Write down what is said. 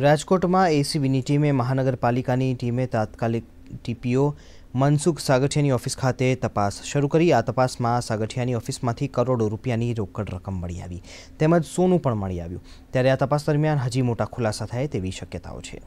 રાજકોટમાં એસીબીની ટીમે મહાનગરપાલિકાની ટીમે તાત્કાલિક ટીપીઓ મનસુખ સાગઠિયાની ઓફિસ ખાતે તપાસ શરૂ કરી આ તપાસમાં સાગઠિયાની ઓફિસમાંથી કરોડો રૂપિયાની રોકડ રકમ મળી આવી તેમજ સોનું પણ મળી આવ્યું ત્યારે આ તપાસ દરમિયાન હજી મોટા ખુલાસા થાય તેવી શક્યતાઓ છે